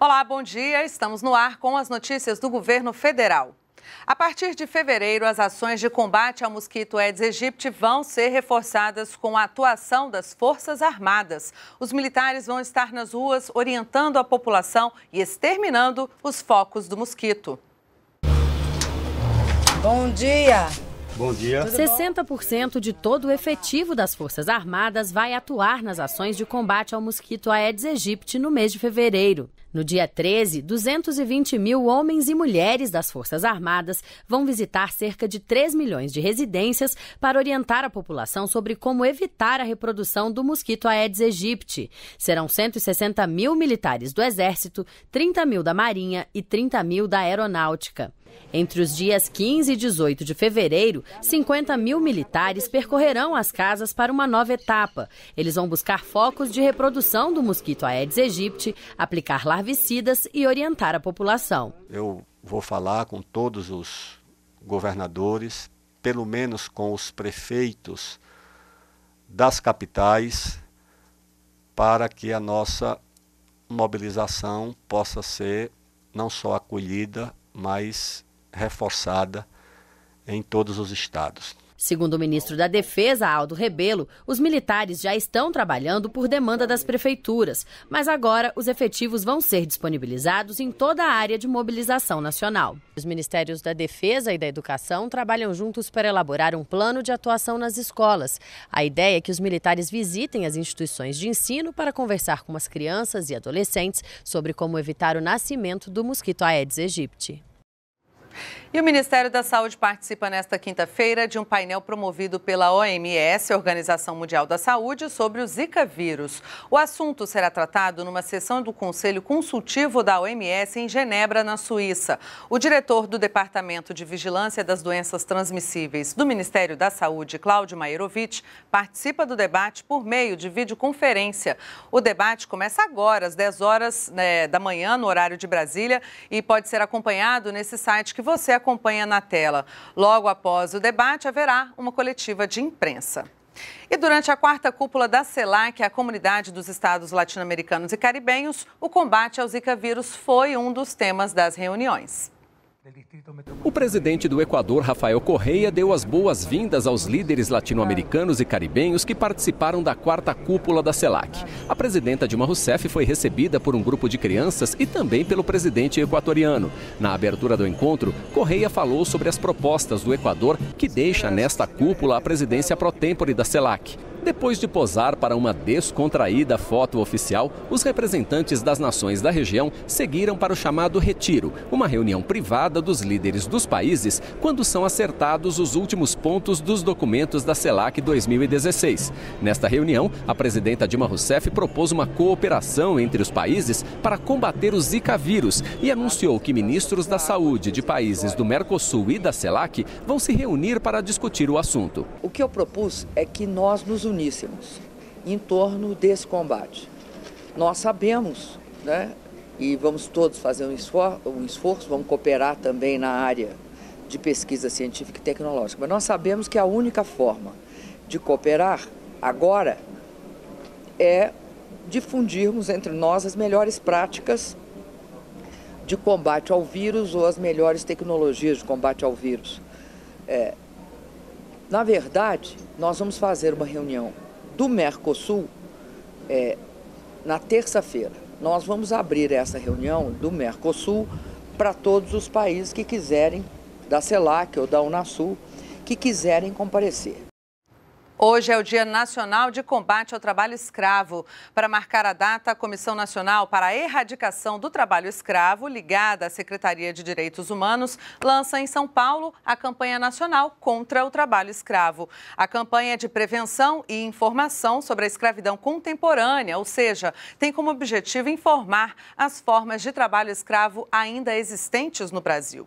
Olá, bom dia. Estamos no ar com as notícias do governo federal. A partir de fevereiro, as ações de combate ao mosquito Aedes aegypti vão ser reforçadas com a atuação das Forças Armadas. Os militares vão estar nas ruas orientando a população e exterminando os focos do mosquito. Bom dia. Bom dia. 60% de todo o efetivo das Forças Armadas vai atuar nas ações de combate ao mosquito Aedes aegypti no mês de fevereiro. No dia 13, 220 mil homens e mulheres das Forças Armadas vão visitar cerca de 3 milhões de residências para orientar a população sobre como evitar a reprodução do mosquito Aedes aegypti. Serão 160 mil militares do Exército, 30 mil da Marinha e 30 mil da Aeronáutica. Entre os dias 15 e 18 de fevereiro, 50 mil militares percorrerão as casas para uma nova etapa. Eles vão buscar focos de reprodução do mosquito Aedes aegypti, aplicar larvas e orientar a população. Eu vou falar com todos os governadores, pelo menos com os prefeitos das capitais, para que a nossa mobilização possa ser não só acolhida, mas reforçada em todos os estados. Segundo o ministro da Defesa, Aldo Rebelo, os militares já estão trabalhando por demanda das prefeituras, mas agora os efetivos vão ser disponibilizados em toda a área de mobilização nacional. Os ministérios da Defesa e da Educação trabalham juntos para elaborar um plano de atuação nas escolas. A ideia é que os militares visitem as instituições de ensino para conversar com as crianças e adolescentes sobre como evitar o nascimento do mosquito Aedes aegypti. E o Ministério da Saúde participa nesta quinta-feira de um painel promovido pela OMS, Organização Mundial da Saúde, sobre o Zika vírus. O assunto será tratado numa sessão do Conselho Consultivo da OMS em Genebra, na Suíça. O diretor do Departamento de Vigilância das Doenças Transmissíveis do Ministério da Saúde, Cláudio Maerovic, participa do debate por meio de videoconferência. O debate começa agora, às 10 horas né, da manhã, no horário de Brasília, e pode ser acompanhado nesse site que você acompanha na tela. Logo após o debate, haverá uma coletiva de imprensa. E durante a quarta cúpula da CELAC, a comunidade dos estados latino-americanos e caribenhos, o combate ao Zika vírus foi um dos temas das reuniões. O presidente do Equador, Rafael Correia, deu as boas-vindas aos líderes latino-americanos e caribenhos que participaram da quarta cúpula da CELAC. A presidenta Dilma Rousseff foi recebida por um grupo de crianças e também pelo presidente equatoriano. Na abertura do encontro, Correia falou sobre as propostas do Equador que deixa nesta cúpula a presidência pro tempore da CELAC. Depois de posar para uma descontraída foto oficial, os representantes das nações da região seguiram para o chamado Retiro, uma reunião privada dos líderes dos países quando são acertados os últimos pontos dos documentos da CELAC 2016. Nesta reunião, a presidenta Dilma Rousseff propôs uma cooperação entre os países para combater o Zika vírus e anunciou que ministros da saúde de países do Mercosul e da CELAC vão se reunir para discutir o assunto. O que eu propus é que nós nos unimos em torno desse combate. Nós sabemos, né, e vamos todos fazer um esforço, um esforço, vamos cooperar também na área de pesquisa científica e tecnológica, mas nós sabemos que a única forma de cooperar agora é difundirmos entre nós as melhores práticas de combate ao vírus ou as melhores tecnologias de combate ao vírus. É, na verdade, nós vamos fazer uma reunião do Mercosul é, na terça-feira. Nós vamos abrir essa reunião do Mercosul para todos os países que quiserem, da CELAC ou da Unasul, que quiserem comparecer. Hoje é o Dia Nacional de Combate ao Trabalho Escravo. Para marcar a data, a Comissão Nacional para a Erradicação do Trabalho Escravo, ligada à Secretaria de Direitos Humanos, lança em São Paulo a campanha nacional contra o trabalho escravo. A campanha é de prevenção e informação sobre a escravidão contemporânea, ou seja, tem como objetivo informar as formas de trabalho escravo ainda existentes no Brasil.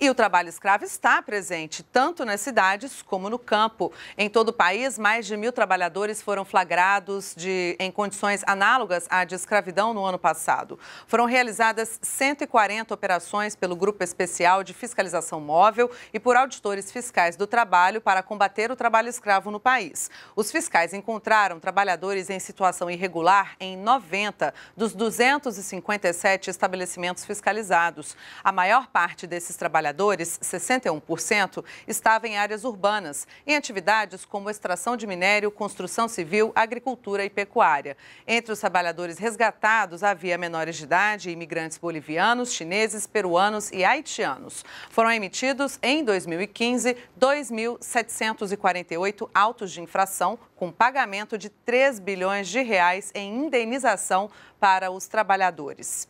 E o trabalho escravo está presente tanto nas cidades como no campo. Em todo o país, mais de mil trabalhadores foram flagrados de, em condições análogas à de escravidão no ano passado. Foram realizadas 140 operações pelo Grupo Especial de Fiscalização Móvel e por auditores fiscais do trabalho para combater o trabalho escravo no país. Os fiscais encontraram trabalhadores em situação irregular em 90 dos 257 estabelecimentos fiscalizados. A maior parte desses desses trabalhadores, 61%, estava em áreas urbanas, em atividades como extração de minério, construção civil, agricultura e pecuária. Entre os trabalhadores resgatados havia menores de idade e imigrantes bolivianos, chineses, peruanos e haitianos. Foram emitidos, em 2015, 2.748 autos de infração com pagamento de 3 bilhões de reais em indenização para os trabalhadores.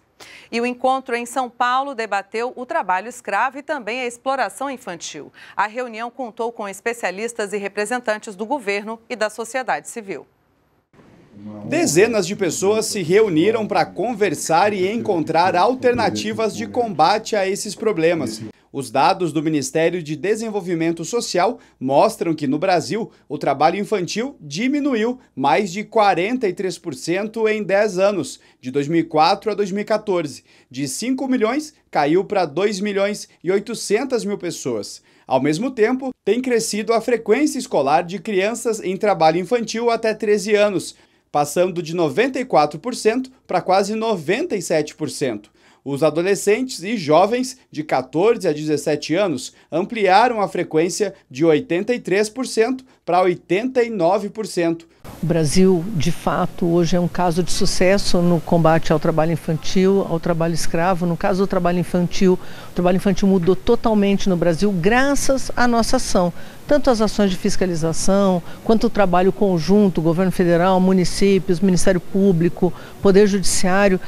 E o encontro em São Paulo debateu o trabalho escravo e também a exploração infantil. A reunião contou com especialistas e representantes do governo e da sociedade civil. Dezenas de pessoas se reuniram para conversar e encontrar alternativas de combate a esses problemas. Os dados do Ministério de Desenvolvimento Social mostram que no Brasil o trabalho infantil diminuiu mais de 43% em 10 anos, de 2004 a 2014, de 5 milhões caiu para 2 milhões e 800 mil pessoas. Ao mesmo tempo, tem crescido a frequência escolar de crianças em trabalho infantil até 13 anos, passando de 94% para quase 97%. Os adolescentes e jovens de 14 a 17 anos ampliaram a frequência de 83% para 89%. O Brasil, de fato, hoje é um caso de sucesso no combate ao trabalho infantil, ao trabalho escravo. No caso do trabalho infantil, o trabalho infantil mudou totalmente no Brasil graças à nossa ação. Tanto as ações de fiscalização, quanto o trabalho conjunto, governo federal, municípios, Ministério Público, Poder Judiciário,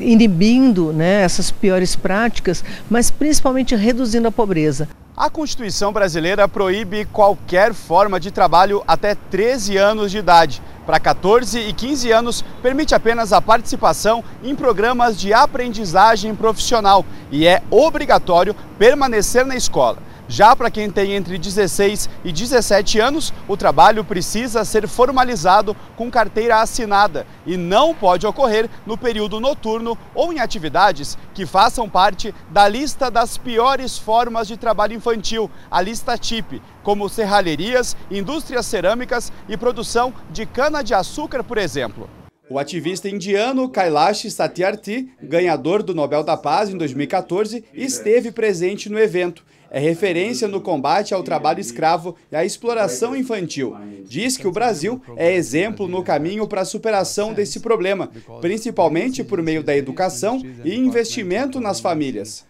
inibindo né, essas piores práticas, mas principalmente reduzindo a pobreza. A Constituição brasileira proíbe qualquer forma de trabalho até 13 anos de idade. Para 14 e 15 anos, permite apenas a participação em programas de aprendizagem profissional e é obrigatório permanecer na escola. Já para quem tem entre 16 e 17 anos, o trabalho precisa ser formalizado com carteira assinada e não pode ocorrer no período noturno ou em atividades que façam parte da lista das piores formas de trabalho infantil, a lista TIP, como serralherias, indústrias cerâmicas e produção de cana-de-açúcar, por exemplo. O ativista indiano Kailash Satyarthi, ganhador do Nobel da Paz em 2014, esteve presente no evento. É referência no combate ao trabalho escravo e à exploração infantil. Diz que o Brasil é exemplo no caminho para a superação desse problema, principalmente por meio da educação e investimento nas famílias.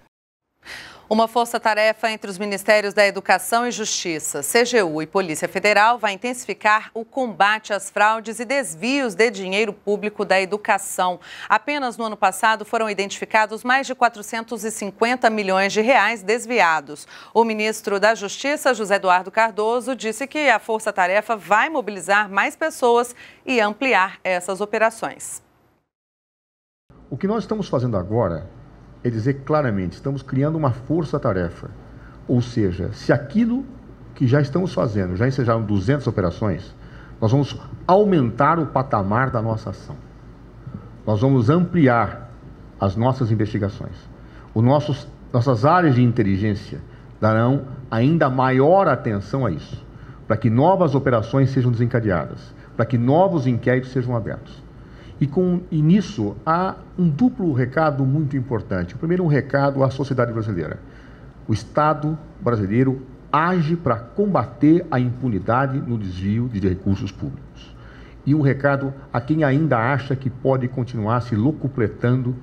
Uma força-tarefa entre os Ministérios da Educação e Justiça, CGU e Polícia Federal vai intensificar o combate às fraudes e desvios de dinheiro público da educação. Apenas no ano passado foram identificados mais de 450 milhões de reais desviados. O ministro da Justiça, José Eduardo Cardoso, disse que a força-tarefa vai mobilizar mais pessoas e ampliar essas operações. O que nós estamos fazendo agora é dizer claramente: estamos criando uma força-tarefa. Ou seja, se aquilo que já estamos fazendo, já ensejaram 200 operações, nós vamos aumentar o patamar da nossa ação. Nós vamos ampliar as nossas investigações. o nossos, nossas áreas de inteligência darão ainda maior atenção a isso, para que novas operações sejam desencadeadas, para que novos inquéritos sejam abertos. E, com, e nisso há um duplo recado muito importante. O primeiro, é um recado à sociedade brasileira. O Estado brasileiro age para combater a impunidade no desvio de recursos públicos. E um recado a quem ainda acha que pode continuar se locupletando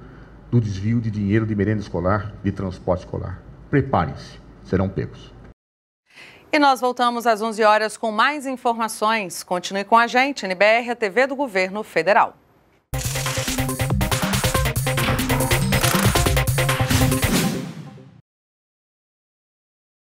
do desvio de dinheiro de merenda escolar, de transporte escolar. Preparem-se, serão pegos. E nós voltamos às 11 horas com mais informações. Continue com a gente, NBR, a TV do Governo Federal.